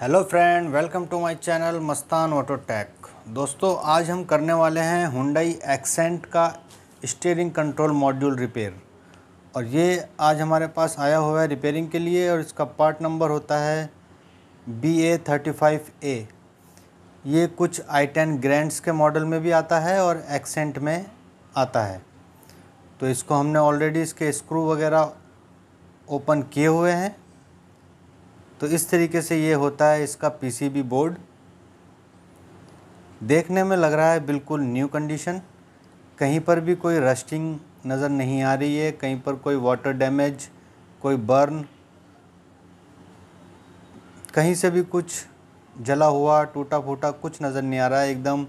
hello friend welcome to my channel Mastan auto tech दोस्तों आज हम करने वाले हैं हुंडई एक्सेंट का स्टीयरिंग कंट्रोल मॉड्यूल रिपेयर और ये आज हमारे पास आया हुआ है रिपेयरिंग के लिए और इसका पार्ट नंबर होता है B A thirty five A ये कुछ आई टेन ग्रैंड्स के मॉडल में भी आता है और एक्सेंट में आता है तो इसको हमने ऑलरेडी इसके स्क्रू वगैरह ओपन किए हुए हैं तो इस तरीके से ये होता है इसका पीसीबी बोर्ड देखने में लग रहा है बिल्कुल न्यू कंडीशन कहीं पर भी कोई रस्टिंग नज़र नहीं आ रही है कहीं पर कोई वाटर डैमेज कोई बर्न कहीं से भी कुछ जला हुआ टूटा फूटा कुछ नज़र नहीं आ रहा है एकदम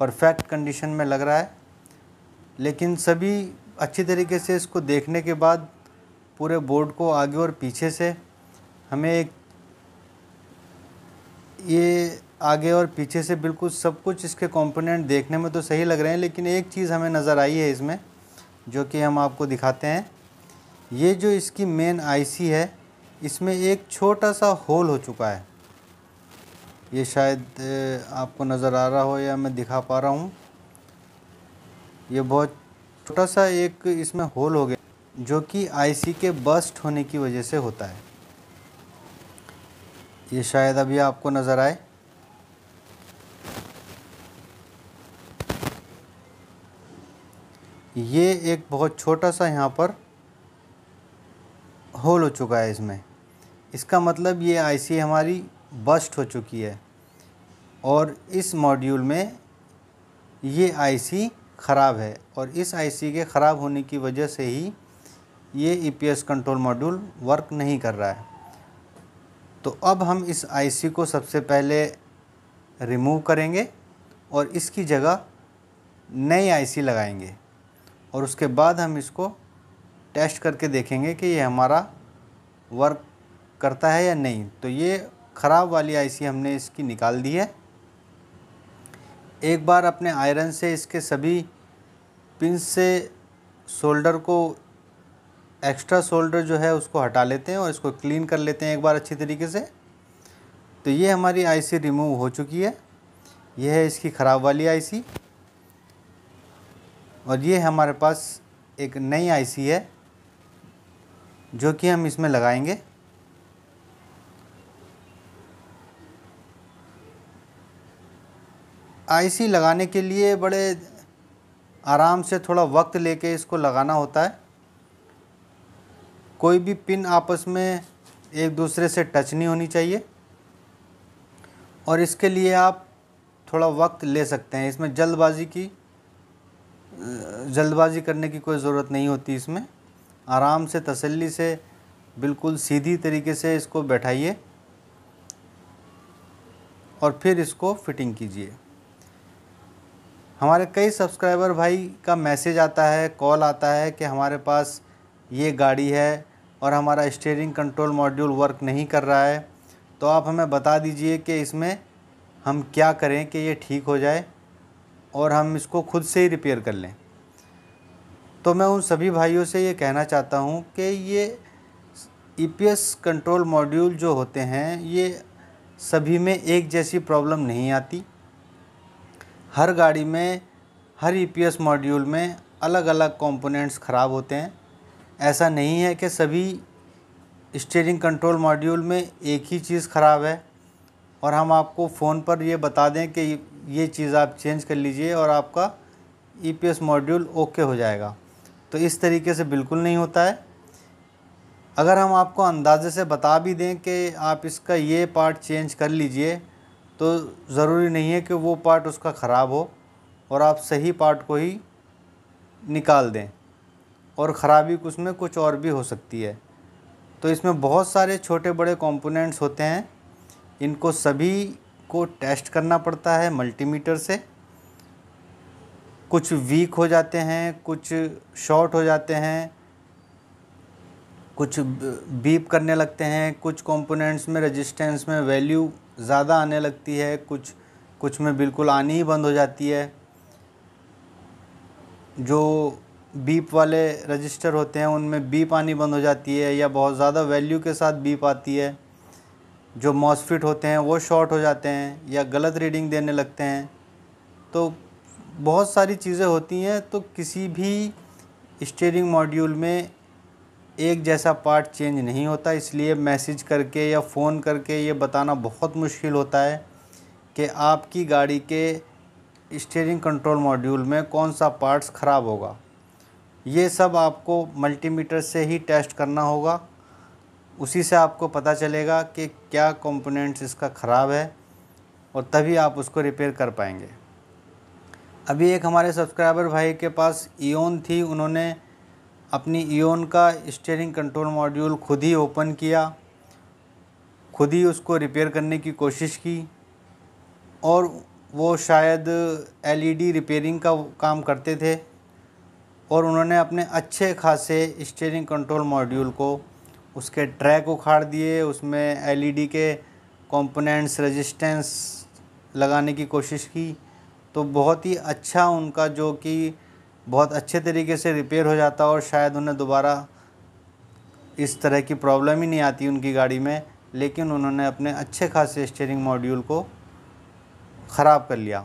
परफेक्ट कंडीशन में लग रहा है लेकिन सभी अच्छी तरीके से इसको देखने के बाद पूरे बोर्ड को आगे और पीछे से हमें एक ये आगे और पीछे से बिल्कुल सब कुछ इसके कंपोनेंट देखने में तो सही लग रहे हैं लेकिन एक चीज़ हमें नज़र आई है इसमें जो कि हम आपको दिखाते हैं ये जो इसकी मेन आईसी है इसमें एक छोटा सा होल हो चुका है ये शायद आपको नज़र आ रहा हो या मैं दिखा पा रहा हूँ ये बहुत छोटा सा एक इसमें होल हो गया जो कि आईसी के बस्ट होने की वजह से होता है ये शायद अभी आपको नज़र आए ये एक बहुत छोटा सा यहाँ पर होल हो चुका है इसमें इसका मतलब ये आईसी हमारी बस्ट हो चुकी है और इस मॉड्यूल में ये आईसी ख़राब है और इस आईसी के ख़राब होने की वजह से ही ये ईपीएस कंट्रोल मॉड्यूल वर्क नहीं कर रहा है तो अब हम इस आईसी को सबसे पहले रिमूव करेंगे और इसकी जगह नई आईसी लगाएंगे और उसके बाद हम इसको टेस्ट करके देखेंगे कि ये हमारा वर्क करता है या नहीं तो ये ख़राब वाली आईसी हमने इसकी निकाल दी है एक बार अपने आयरन से इसके सभी पिन से शोल्डर को एक्स्ट्रा शोल्डर जो है उसको हटा लेते हैं और इसको क्लीन कर लेते हैं एक बार अच्छी तरीके से तो ये हमारी आईसी रिमूव हो चुकी है यह है इसकी ख़राब वाली आईसी और ये हमारे पास एक नई आईसी है जो कि हम इसमें लगाएंगे आईसी लगाने के लिए बड़े आराम से थोड़ा वक्त लेके इसको लगाना होता है कोई भी पिन आपस में एक दूसरे से टच नहीं होनी चाहिए और इसके लिए आप थोड़ा वक्त ले सकते हैं इसमें जल्दबाजी की जल्दबाजी करने की कोई ज़रूरत नहीं होती इसमें आराम से तसल्ली से बिल्कुल सीधी तरीके से इसको बैठाइए और फिर इसको फिटिंग कीजिए हमारे कई सब्सक्राइबर भाई का मैसेज आता है कॉल आता है कि हमारे पास ये गाड़ी है और हमारा स्टेयरिंग कंट्रोल मॉड्यूल वर्क नहीं कर रहा है तो आप हमें बता दीजिए कि इसमें हम क्या करें कि ये ठीक हो जाए और हम इसको खुद से ही रिपेयर कर लें तो मैं उन सभी भाइयों से ये कहना चाहता हूँ कि ये ई कंट्रोल मॉड्यूल जो होते हैं ये सभी में एक जैसी प्रॉब्लम नहीं आती हर गाड़ी में हर ई e मॉड्यूल में अलग अलग कंपोनेंट्स ख़राब होते हैं ऐसा नहीं है कि सभी स्टेयरिंग कंट्रोल मॉड्यूल में एक ही चीज़ ख़राब है और हम आपको फ़ोन पर ये बता दें कि ये चीज़ आप चेंज कर लीजिए और आपका ईपीएस मॉड्यूल ओके हो जाएगा तो इस तरीके से बिल्कुल नहीं होता है अगर हम आपको अंदाजे से बता भी दें कि आप इसका ये पार्ट चेंज कर लीजिए तो ज़रूरी नहीं है कि वो पार्ट उसका ख़राब हो और आप सही पार्ट को ही निकाल दें और ख़राबी उसमें कुछ और भी हो सकती है तो इसमें बहुत सारे छोटे बड़े कंपोनेंट्स होते हैं इनको सभी को टेस्ट करना पड़ता है मल्टीमीटर से कुछ वीक हो जाते हैं कुछ शॉर्ट हो जाते हैं कुछ बीप करने लगते हैं कुछ कंपोनेंट्स में रेजिस्टेंस में वैल्यू ज़्यादा आने लगती है कुछ कुछ में बिल्कुल आनी ही बंद हो जाती है जो बीप वाले रजिस्टर होते हैं उनमें बीप आनी बंद हो जाती है या बहुत ज़्यादा वैल्यू के साथ बीप आती है जो मॉसफिट होते हैं वो शॉर्ट हो जाते हैं या गलत रीडिंग देने लगते हैं तो बहुत सारी चीज़ें होती हैं तो किसी भी स्टेयरिंग मॉड्यूल में एक जैसा पार्ट चेंज नहीं होता इसलिए मैसेज करके या फ़ोन करके ये बताना बहुत मुश्किल होता है कि आपकी गाड़ी के स्टेयरिंग कंट्रोल मॉड्यूल में कौन सा पार्ट्स ख़राब होगा ये सब आपको मल्टीमीटर से ही टेस्ट करना होगा उसी से आपको पता चलेगा कि क्या कंपोनेंट्स इसका ख़राब है और तभी आप उसको रिपेयर कर पाएंगे अभी एक हमारे सब्सक्राइबर भाई के पास ईओन e थी उन्होंने अपनी ईओन e का स्टेयरिंग कंट्रोल मॉड्यूल खुद ही ओपन किया खुद ही उसको रिपेयर करने की कोशिश की और वो शायद एलईडी रिपेयरिंग e का काम करते थे और उन्होंने अपने अच्छे खासे स्टेयरिंग कंट्रोल मॉड्यूल को उसके ट्रैक उखाड़ दिए उसमें एलईडी e के कंपोनेंट्स रेजिस्टेंस लगाने की कोशिश की तो बहुत ही अच्छा उनका जो कि बहुत अच्छे तरीके से रिपेयर हो जाता और शायद उन्हें दोबारा इस तरह की प्रॉब्लम ही नहीं आती उनकी गाड़ी में लेकिन उन्होंने अपने अच्छे खासे स्टेयरिंग मॉड्यूल को ख़राब कर लिया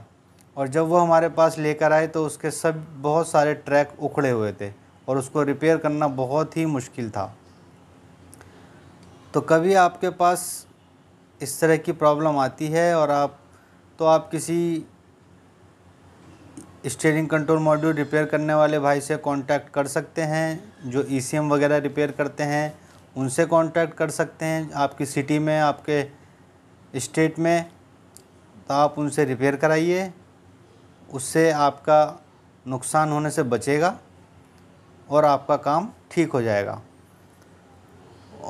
और जब वो हमारे पास लेकर आए तो उसके सब बहुत सारे ट्रैक उखड़े हुए थे और उसको रिपेयर करना बहुत ही मुश्किल था तो कभी आपके पास इस तरह की प्रॉब्लम आती है और आप तो आप किसी स्टेयरिंग कंट्रोल मॉड्यूल रिपेयर करने वाले भाई से कांटेक्ट कर सकते हैं जो ई e वगैरह रिपेयर करते हैं उनसे कांटेक्ट कर सकते हैं आपकी सिटी में आपके स्टेट में तो आप उनसे रिपेयर कराइए उससे आपका नुकसान होने से बचेगा और आपका काम ठीक हो जाएगा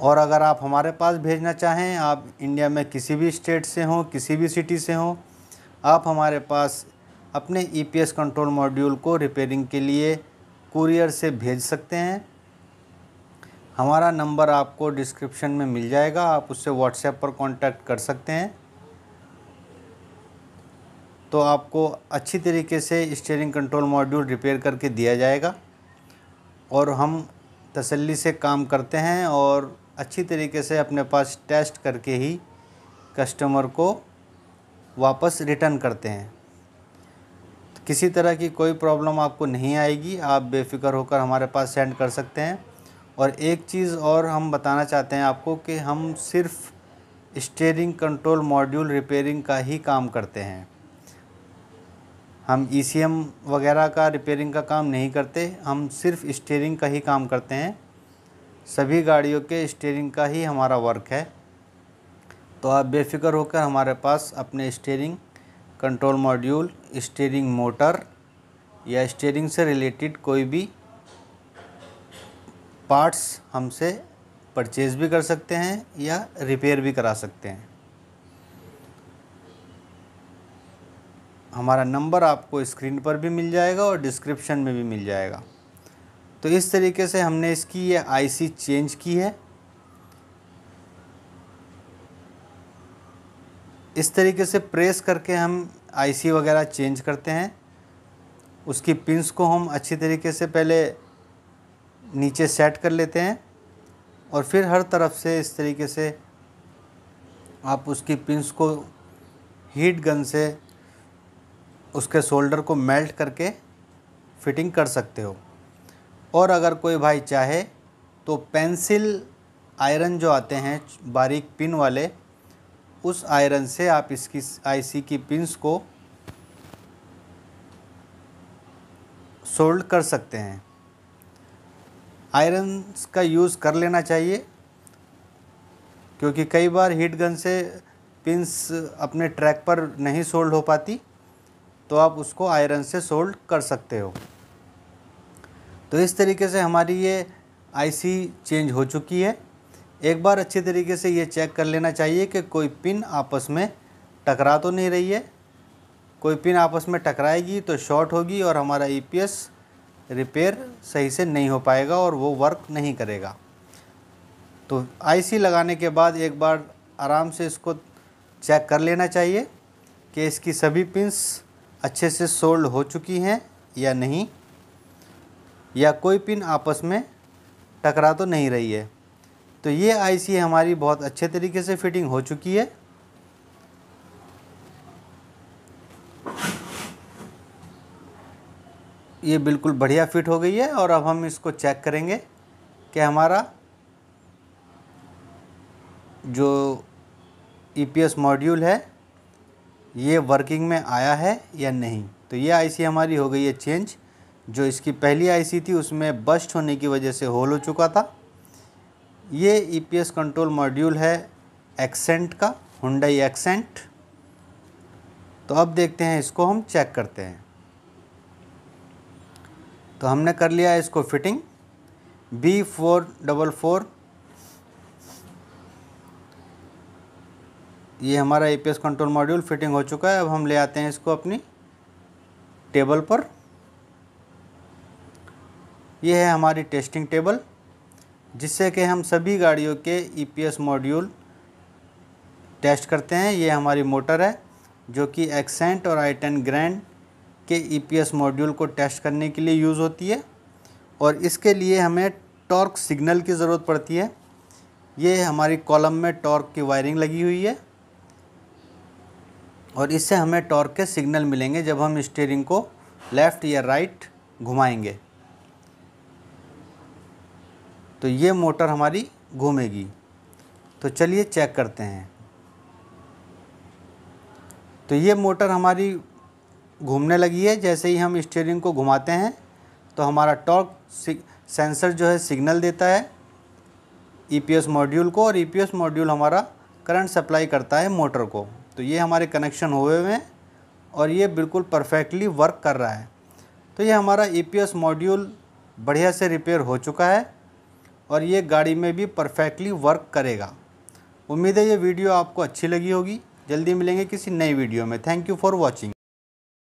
और अगर आप हमारे पास भेजना चाहें आप इंडिया में किसी भी स्टेट से हों किसी भी सिटी से हों आप हमारे पास अपने ईपीएस e कंट्रोल मॉड्यूल को रिपेयरिंग के लिए कुरियर से भेज सकते हैं हमारा नंबर आपको डिस्क्रिप्शन में मिल जाएगा आप उससे व्हाट्सएप पर कांटेक्ट कर सकते हैं तो आपको अच्छी तरीके से स्टेयरिंग कंट्रोल मॉड्यूल रिपेयर करके दिया जाएगा और हम तसल्ली से काम करते हैं और अच्छी तरीके से अपने पास टेस्ट करके ही कस्टमर को वापस रिटर्न करते हैं किसी तरह की कोई प्रॉब्लम आपको नहीं आएगी आप बेफिक्र होकर हमारे पास सेंड कर सकते हैं और एक चीज़ और हम बताना चाहते हैं आपको कि हम सिर्फ स्टेयरिंग कंट्रोल मॉड्यूल रिपेयरिंग का ही काम करते हैं हम ई e वगैरह का रिपेयरिंग का काम नहीं करते हम सिर्फ स्टेयरिंग का ही काम करते हैं सभी गाड़ियों के स्टेयरिंग का ही हमारा वर्क है तो आप बेफिक्र होकर हमारे पास अपने steering control module steering motor या स्टेयरिंग से रिलेटेड कोई भी पार्ट्स हमसे परचेज़ भी कर सकते हैं या रिपेयर भी करा सकते हैं हमारा नंबर आपको स्क्रीन पर भी मिल जाएगा और डिस्क्रिप्शन में भी मिल जाएगा तो इस तरीके से हमने इसकी ये आईसी चेंज की है इस तरीके से प्रेस करके हम आईसी वगैरह चेंज करते हैं उसकी पिंस को हम अच्छी तरीके से पहले नीचे सेट कर लेते हैं और फिर हर तरफ से इस तरीके से आप उसकी पिंस को हीट गन से उसके शोल्डर को मेल्ट करके फिटिंग कर सकते हो और अगर कोई भाई चाहे तो पेंसिल आयरन जो आते हैं बारीक पिन वाले उस आयरन से आप इसकी आईसी की पिंस को सोल्ड कर सकते हैं आयरन का यूज़ कर लेना चाहिए क्योंकि कई बार हीट गन से पिंस अपने ट्रैक पर नहीं सोल्ड हो पाती तो आप उसको आयरन से सोल्ड कर सकते हो तो इस तरीके से हमारी ये आईसी चेंज हो चुकी है एक बार अच्छे तरीके से ये चेक कर लेना चाहिए कि कोई पिन आपस में टकरा तो नहीं रही है कोई पिन आपस में टकराएगी तो शॉर्ट होगी और हमारा ई e रिपेयर सही से नहीं हो पाएगा और वो वर्क नहीं करेगा तो आईसी लगाने के बाद एक बार आराम से इसको चेक कर लेना चाहिए कि इसकी सभी पिंस अच्छे से सोल्ड हो चुकी हैं या नहीं या कोई पिन आपस में टकरा तो नहीं रही है तो ये आईसी हमारी बहुत अच्छे तरीके से फिटिंग हो चुकी है ये बिल्कुल बढ़िया फिट हो गई है और अब हम इसको चेक करेंगे कि हमारा जो ई पी एस मॉड्यूल है ये वर्किंग में आया है या नहीं तो ये आईसी हमारी हो गई है चेंज जो इसकी पहली आईसी थी उसमें बस्ट होने की वजह से होल हो चुका था ये ईपीएस कंट्रोल मॉड्यूल है एक्सेंट का हुंडई एक्सेंट तो अब देखते हैं इसको हम चेक करते हैं तो हमने कर लिया है इसको fitting B four double four ये हमारा ई कंट्रोल मॉड्यूल फिटिंग हो चुका है अब हम ले आते हैं इसको अपनी टेबल पर यह है हमारी टेस्टिंग टेबल जिससे कि हम सभी गाड़ियों के ई मॉड्यूल टेस्ट करते हैं ये हमारी मोटर है जो कि एक्सेंट और आई टेन ग्रैंड के ई e मॉड्यूल को टेस्ट करने के लिए यूज़ होती है और इसके लिए हमें टॉर्क सिग्नल की ज़रूरत पड़ती है ये हमारी कॉलम में टॉर्क की वायरिंग लगी हुई है और इससे हमें टॉर्क के सिग्नल मिलेंगे जब हम स्टीयरिंग को लेफ़्ट या राइट घुमाएंगे तो ये मोटर हमारी घूमेगी तो चलिए चेक करते हैं तो ये मोटर हमारी घूमने लगी है जैसे ही हम स्टीयरिंग को घुमाते हैं तो हमारा टॉर्क सेंसर जो है सिग्नल देता है ईपीएस e मॉड्यूल को और ईपीएस e मॉड्यूल हमारा करंट सप्लाई करता है मोटर को तो ये हमारे कनेक्शन हुए हुए हैं और ये बिल्कुल परफेक्टली वर्क कर रहा है तो ये हमारा ई e मॉड्यूल बढ़िया से रिपेयर हो चुका है और ये गाड़ी में भी परफेक्टली वर्क करेगा उम्मीद है ये वीडियो आपको अच्छी लगी होगी जल्दी मिलेंगे किसी नई वीडियो में थैंक यू फॉर वॉचिंग